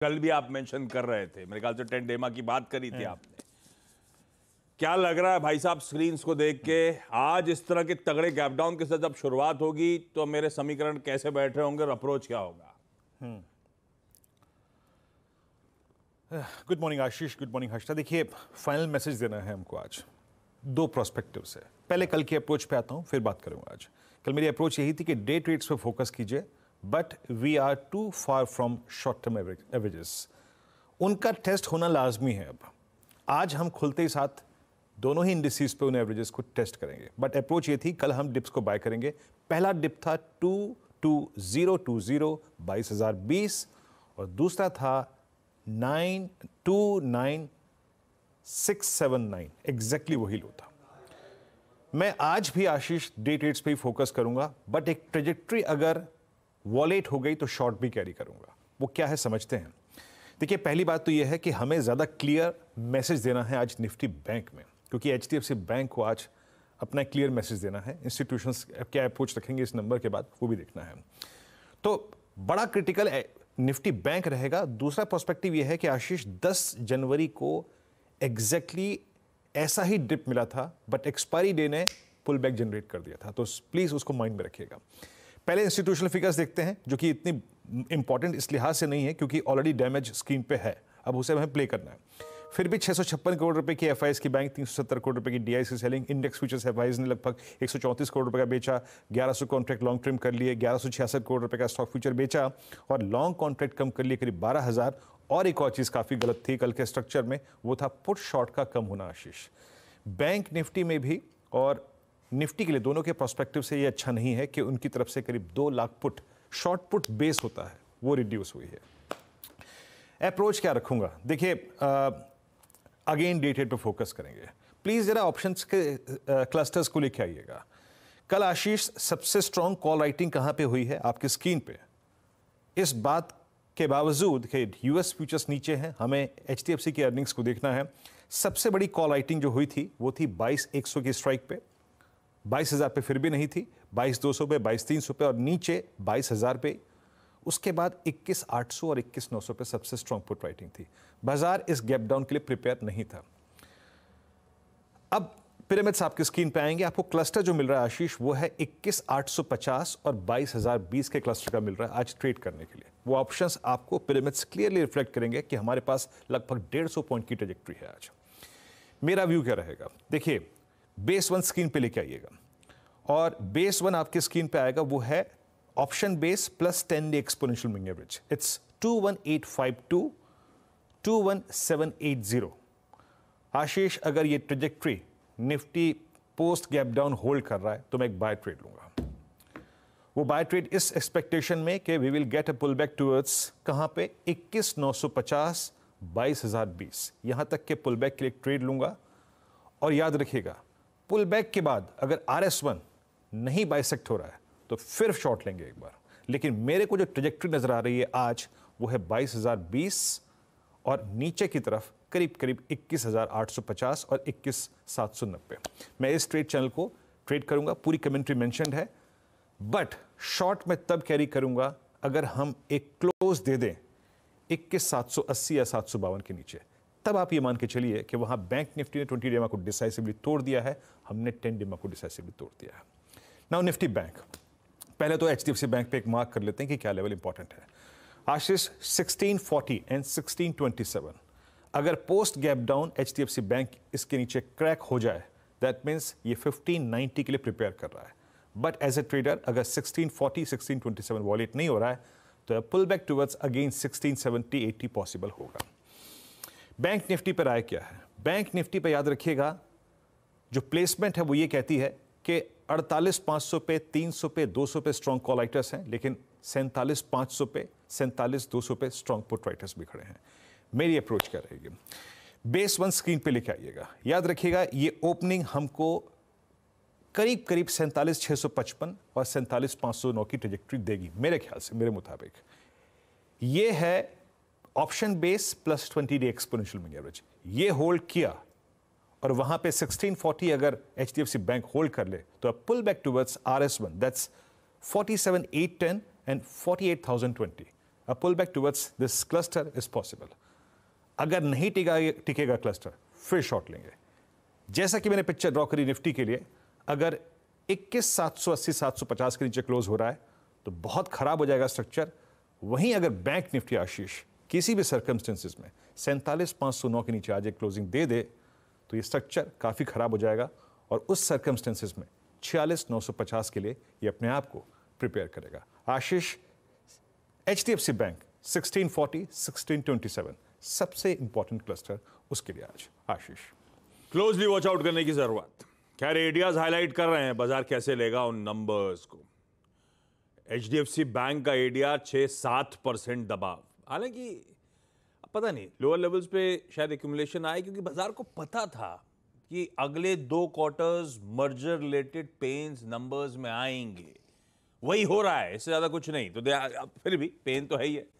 कल भी आप मेंशन कर रहे थे मेरे ख्याल से टेन डेमा की बात करी थी हाँ। आपने क्या लग रहा है भाई साहब स्क्रीन को देख के आज इस तरह के तगड़े गैप डाउन के साथ जब शुरुआत होगी तो मेरे समीकरण कैसे बैठ रहे होंगे और अप्रोच क्या होगा good hmm. Morning Ashish good morning Harsha देखिए फाइनल मैसेज देना है हमको आज दो प्रोस्पेक्टिव से पहले कल की अप्रोच पे आता हूँ फिर बात करूँगा आज कल मेरी अप्रोच यही थी कि डे ट्रेड्स पे फोकस कीजिए but we are too far from short term averages उनका टेस्ट होना लाजमी है अब आज हम खुलते ही साथ दोनों ही इंडिसीज पे उन एवरेजेस को टेस्ट करेंगे बट अप्रोच ये थी कल हम डिप्स को बाय करेंगे पहला डिप था two two zero two zero बाईस हज़ार बीस और दूसरा था nine two nine six seven nine exactly वही लो था मैं आज भी आशीष डे ट्रेड्स पे ही फोकस करूंगा बट एक ट्रेजेक्ट्री अगर वॉलेट हो गई तो शॉर्ट भी कैरी करूंगा वो क्या है समझते हैं देखिए पहली बात तो यह है कि हमें ज़्यादा क्लियर मैसेज देना है आज निफ्टी बैंक में क्योंकि एच बैंक को आज अपना क्लियर मैसेज देना है इंस्टीट्यूशन क्या अप्रोच रखेंगे इस नंबर के बाद वो भी देखना है तो बड़ा क्रिटिकल निफ्टी बैंक रहेगा दूसरा पर्सपेक्टिव यह है कि आशीष 10 जनवरी को एग्जैक्टली exactly ऐसा ही डिप मिला था बट एक्सपायरी डे ने पुल बैक जनरेट कर दिया था तो प्लीज़ उसको माइंड में रखिएगा पहले इंस्टीट्यूशनल फिगर्स देखते हैं जो कि इतनी इंपॉर्टेंट इस लिहाज से नहीं है क्योंकि ऑलरेडी डैमेज स्कीम पे है अब उसे हमें प्ले करना है फिर भी छः करोड़ रुपए की एफ की बैंक तीन करोड़ रुपए की डी की सेलिंग इंडेक्स फ्यूचर्स एफ ने लगभग एक करोड़ रुपए का बेचा 1100 कॉन्ट्रैक्ट लॉन्ग टर्म कर लिए ग्यारह करोड़ रुपए का स्टॉक फ्यूचर बेचा और लॉन्ग कॉन्ट्रैक्ट कम कर लिए करीब बारह और एक और चीज़ काफ़ी गलत थी कल के स्ट्रक्चर में वो था पुट शॉर्ट का कम होना आशीष बैंक निफ्टी में भी और निफ्टी के लिए दोनों के प्रोस्पेक्टिव से ये अच्छा नहीं है कि उनकी तरफ से करीब दो lakh put short put base होता है वो रिड्यूस हुई है अप्रोच क्या रखूंगा देखिए अगेन डेटेड पर फोकस करेंगे प्लीज़ ज़रा ऑप्शन के क्लस्टर्स को लेके आइएगा कल आशीष सबसे स्ट्रॉन्ग कॉल राइटिंग कहाँ पे हुई है आपकी स्क्रीन पे इस बात के बावजूद कि यूएस फ्यूचर्स नीचे हैं हमें एच की अर्निंग्स को देखना है सबसे बड़ी कॉल राइटिंग जो हुई थी वो थी बाईस एक सौ की स्ट्राइक पे बाईस हज़ार पे फिर भी नहीं थी बाईस दो सौ पे बाईस तीन सौ पे और नीचे बाईस हज़ार पे उसके बाद इक्कीस आठ सौ और इक्कीस नौ सौ पे सबसे स्ट्रॉन्ग पुट राइटिंग थी बाजार इस गैप डाउन के लिए प्रिपेयर नहीं था अब पिरामिड्स आपकी स्क्रीन पे आएंगे आपको क्लस्टर जो मिल रहा है आशीष वो है इक्कीस आठ सौ पचास और बाईस हज़ार बीस के क्लस्टर का मिल रहा है आज ट्रेड करने के लिए वो ऑप्शंस आपको पिरामिड्स क्लियरली रिफ्लेक्ट करेंगे कि हमारे पास लगभग डेढ़ सौ पॉइंट की ट्रेजेक्ट्री है आज मेरा व्यू क्या रहेगा देखिए बेस वन स्क्रीन पे लेके आइएगा और बेस वन आपके स्क्रीन पे आएगा वो है option base plus ten day exponential moving average it's two one eight five two two one seven eight zero Ashish अगर ये trajectory Nifty post gap down hold कर रहा है तो मैं एक बाय ट्रेड लूंगा वो बाय ट्रेड इस एक्सपेक्टेशन में कि we will get a pull back towards कहाँ पे इक्कीस नौ सौ पचास बाईस हज़ार बीस यहाँ तक के पुल बैक के लिए ट्रेड लूँगा और याद रखिएगा पुल बैक के बाद अगर आर एस वन नहीं बाइसेक्ट हो रहा है तो फिर शॉर्ट लेंगे एक बार लेकिन मेरे को जो ट्रजेक्ट्री नज़र आ रही है आज वो है बाईस हज़ार बीस और नीचे की तरफ करीब करीब इक्कीस हजार आठ सौ पचास और इक्कीस सात सौ नब्बे मैं इस ट्रेड चैनल को ट्रेड करूंगा पूरी कमेंट्री मैंशनड है बट शॉर्ट में तब कैरी करूंगा अगर हम एक क्लोज दे दें इक्कीस सात सौ अस्सी या सात सौ बावन के नीचे तब आप ये मान के चलिए कि वहाँ बैंक निफ्टी ने ट्वेंटी डेमा को डिसाइसिवली तोड़ दिया है हमने टेन डेमा को डिसाइसिवली तोड़ दिया है नाउ निफ्टी बैंक पहले तो एच बैंक पे एक मार्क कर लेते हैं कि क्या लेवल इंपॉर्टेंट है आशीष 1640 एंड 1627 अगर post gap down H bank इसके नीचे क्रैक हो जाए दैट मीन्स ये 1590 के लिए प्रिपेयर कर रहा है बट एज ए ट्रेडर अगर 1640 1627 वॉलेट नहीं हो रहा है तो pull back towards again 1670 80 possible होगा बैंक निफ्टी पर आय क्या है बैंक निफ्टी पर याद रखिएगा जो प्लेसमेंट है वो ये कहती है कि अड़तालीस सौ पे तीन सौ पे दो सौ पे स्ट्रॉन्ग कॉल राइटर्स हैं लेकिन सैंतालीस पाँच सौ पे सैंतालीस दो सौ पे स्ट्रॉन्ग पुट राइटर्स भी खड़े हैं मेरी अप्रोच क्या रहेगी बेस वन स्क्रीन पे लिखे आइएगा याद रखिएगा ये ओपनिंग हमको करीब करीब सैंतालीस छः सौ पचपन और सैंतालीस पाँच सौ नौ की ट्रेजेक्ट्री देगी मेरे ख्याल से मेरे मुताबिक ये है option base plus twenty day exponential mean average ये होल्ड किया और वहां पे 1640 अगर एच बैंक होल्ड कर ले तो अब pull back towards R S one that's forty seven eight ten and forty eight thousand twenty pull back towards this cluster is possible अगर नहीं टिका टिकेगा क्लस्टर फिर शॉर्ट लेंगे जैसा कि मैंने पिक्चर ड्रॉ करी निफ्टी के लिए अगर इक्कीस सात सौ अस्सी सात सौ पचास के नीचे क्लोज हो रहा है तो बहुत खराब हो जाएगा स्ट्रक्चर वहीं अगर बैंक निफ्टी आशीष किसी भी सर्कमस्टेंसेज में सैंतालीस पाँच सौ नौ के नीचे आज एक क्लोजिंग दे दे तो ये स्ट्रक्चर काफ़ी ख़राब हो जाएगा और उस सर्कमस्टेंसेज में छियालीस नौ सौ पचास के लिए ये अपने आप को प्रिपेयर करेगा Ashish H D F C bank sixteen forty sixteen twenty seven सबसे इंपॉर्टेंट क्लस्टर उसके लिए आज आशीष क्लोजली वॉच आउट करने की ज़रूरत खैर एडियाज हाईलाइट कर रहे हैं बाजार कैसे लेगा उन नंबर्स को H D F C bank का एडिया छः सात परसेंट दबाव हालांकि पता नहीं लोअर लेवल्स पे शायद एक्यूमुलेशन आए क्योंकि बाजार को पता था कि अगले दो quarters merger related pains numbers में आएंगे वही हो रहा है इससे ज़्यादा कुछ नहीं तो फिर भी पेन तो है ही है